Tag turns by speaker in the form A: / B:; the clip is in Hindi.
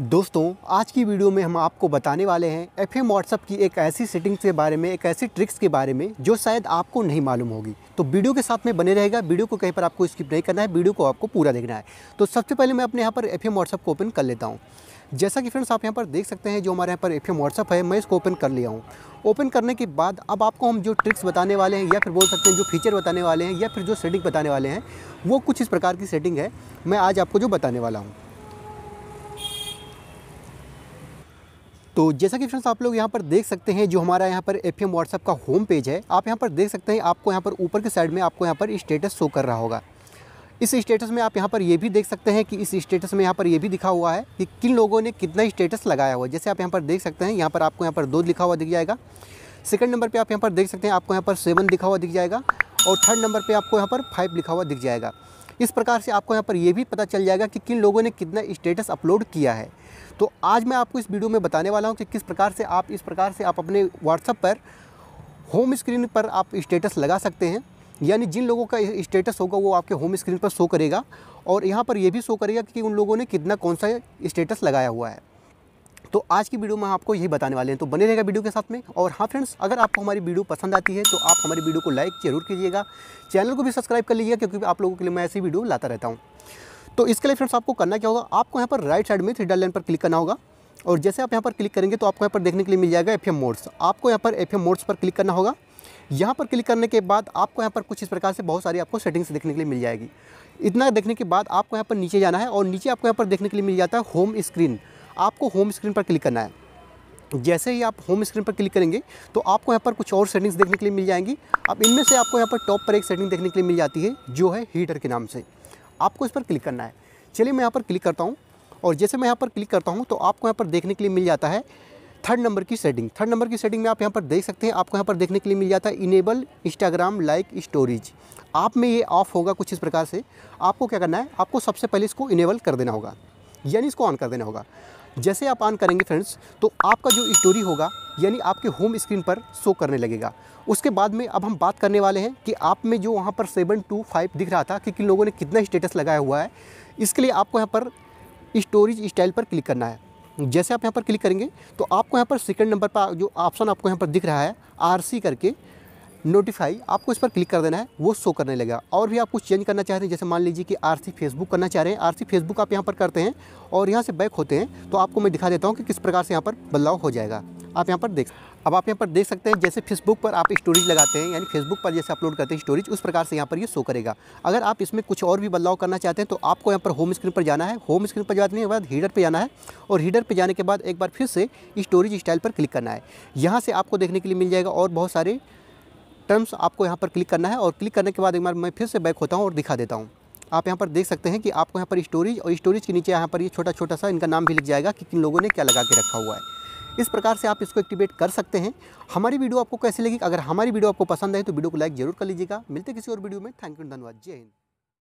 A: दोस्तों आज की वीडियो में हम आपको बताने वाले हैं एफ एम व्हाट्सअप की एक ऐसी सेटिंग्स के बारे में एक ऐसी ट्रिक्स के बारे में जो शायद आपको नहीं मालूम होगी तो वीडियो के साथ में बने रहेगा वीडियो को कहीं पर आपको स्किप नहीं करना है वीडियो को आपको पूरा देखना है तो सबसे पहले मैं अपने यहाँ पर एफ एम व्हाट्सअप को ओपन कर लेता हूँ जैसा कि फ्रेंड्स आप यहाँ पर देख सकते हैं जो हमारे यहाँ पर एफ एम व्हाट्सअप है मैं इसको ओपन कर लिया हूँ ओपन करने के बाद अब आपको हम जो ट्रिक्स बताने वाले हैं या फिर बोल सकते हैं जो फीचर बताने वाले हैं या फिर जो सेटिंग बताने वाले हैं वो कुछ इस प्रकार की सेटिंग है मैं आज आपको जो बताने वाला हूँ तो जैसा कि फ्रेंड्स आप लोग यहाँ पर देख सकते हैं जो हमारा यहाँ पर एफ एम व्हाट्सअप का होम पेज है आप यहाँ पर देख सकते हैं आपको यहाँ पर ऊपर के साइड में आपको यहाँ पर स्टेटस शो कर रहा होगा इस स्टेटस में आप यहाँ पर ये भी देख सकते हैं कि इस स्टेटस में यहाँ पर ये भी दिखा हुआ है कि किन लोगों ने कितना स्टेटस लगाया हुआ है जैसे आप यहाँ पर देख सकते हैं यहाँ पर आपको यहाँ पर दो लिखा हुआ दिख जाएगा सेकंड नंबर पे आप यहाँ पर देख सकते हैं आपको यहाँ पर सेवन लिखा हुआ दिख जाएगा और थर्ड नंबर पर आपको यहाँ पर फाइव लिखा हुआ दिख जाएगा इस प्रकार से आपको यहाँ पर यह भी पता चल जाएगा कि किन लोगों ने कितना स्टेटस अपलोड किया है तो आज मैं आपको इस वीडियो में बताने वाला हूँ कि किस प्रकार से आप इस प्रकार से आप अपने व्हाट्सअप पर होम स्क्रीन पर आप स्टेटस लगा सकते हैं यानी जिन लोगों का स्टेटस होगा वो आपके होम स्क्रीन पर शो करेगा और यहाँ पर यह भी शो करेगा कि उन लोगों ने कितना कौन सा स्टेटस लगाया हुआ है तो आज की वीडियो में हम आपको यही बताने वाले हैं तो बने रहेगा वीडियो के साथ में और हाँ फ्रेंड्स अगर आपको हमारी वीडियो पसंद आती है तो आप हमारी वीडियो को लाइक जरूर कीजिएगा चैनल को भी सब्सक्राइब कर लीजिएगा क्योंकि आप लोगों के लिए मैं ऐसी वीडियो लाता रहता हूँ तो इसके लिए फ्रेंड्स आपको करना क्या होगा आपको यहाँ पर राइट साइड में थ्री लाइन पर क्लिक करना होगा और जैसे आप यहाँ पर क्लिक करेंगे तो आपको यहाँ पर देखने के लिए मिल जाएगा एफ एम मोड्स आपको यहाँ पर एफ एम मोड्स पर क्लिक करना होगा यहाँ पर क्लिक करने के बाद आपको यहाँ पर कुछ इस प्रकार से बहुत सारी आपको सेटिंग्स देखने के लिए मिल जाएगी इतना देखने के बाद आपको यहाँ पर नीचे जाना है और नीचे आपको यहाँ पर देखने के लिए मिल जाता है होम स्क्रीन आपको होम स्क्रीन पर क्लिक करना है जैसे ही आप होम स्क्रीन पर क्लिक करेंगे तो आपको यहाँ पर कुछ और सेटिंग्स देखने के लिए मिल जाएंगी अब इनमें से आपको यहाँ पर टॉप पर एक सेटिंग देखने के लिए मिल जाती है जो है हीटर के नाम से आपको इस पर क्लिक करना है चलिए मैं यहाँ पर क्लिक करता हूँ और जैसे मैं यहाँ पर क्लिक करता हूँ तो आपको यहाँ पर देखने के लिए मिल जाता है थर्ड नंबर की सेटिंग थर्ड नंबर की सेटिंग में आप यहाँ पर देख सकते हैं आपको यहाँ पर देखने के लिए मिल जाता है इनेबल इंस्टाग्राम लाइक स्टोरेज आप में ये ऑफ होगा कुछ इस प्रकार से आपको क्या करना है आपको सबसे पहले इसको इनेबल कर देना होगा यानी इसको ऑन कर देना होगा जैसे आप ऑन करेंगे फ्रेंड्स तो आपका जो स्टोरी होगा यानी आपके होम स्क्रीन पर शो करने लगेगा उसके बाद में अब हम बात करने वाले हैं कि आप में जो वहाँ पर सेवन टू फाइव दिख रहा था कि किन लोगों ने कितना स्टेटस लगाया हुआ है इसके लिए आपको यहाँ पर स्टोरेज स्टाइल पर क्लिक करना है जैसे आप यहाँ पर क्लिक करेंगे तो आपको यहाँ पर सेकंड नंबर पर जो ऑप्शन आपको यहाँ पर दिख रहा है आर करके नोटिफाई आपको इस पर क्लिक कर देना है वो शो करने लगेगा और भी आप कुछ चेंज करना चाहते हैं जैसे मान लीजिए कि आर फेसबुक करना चाह रहे हैं आर फेसबुक आप यहाँ पर करते हैं और यहाँ से बैक होते हैं तो आपको मैं दिखा देता हूँ कि किस प्रकार से यहाँ पर बदलाव हो जाएगा आप यहाँ पर देख अब आप यहाँ पर देख सकते हैं जैसे फेसबुक पर आप स्टोरेज लगाते हैं यानी फेसबुक पर जैसे अपलोड करते हैं स्टोरेज उस प्रकार से यहाँ पर ये यह शो करेगा अगर आप इसमें कुछ और भी बदलाव करना चाहते हैं तो आपको यहाँ पर होम स्क्रीन पर जाना है होम स्क्रीन पर जाने के बाद हीडर पर जाना है और हीडर पर जाने के बाद एक बार फिर से स्टोरेज स्टाइल पर क्लिक करना है यहाँ से आपको देखने के लिए मिल जाएगा और बहुत सारे टर्म्स आपको यहाँ पर क्लिक करना है और क्लिक करने के बाद एक बार मैं फिर से बैक होता हूँ और दिखा देता हूँ आप यहाँ पर देख सकते हैं कि आपको यहाँ पर स्टोरेज और स्टोरेज के नीचे यहाँ पर ये छोटा छोटा सा इनका नाम भी लिख जाएगा कि किन लोगों ने क्या लगा के रखा हुआ है इस प्रकार से आप इसको एक्टिवेट कर सकते हैं हमारी वीडियो आपको कैसी लगी अगर हमारी वीडियो आपको पसंद आए तो वीडियो को लाइक जरूर कर लीजिएगा मिलते किसी और वीडियो में थैंक यू धन्यवाद जय हिंद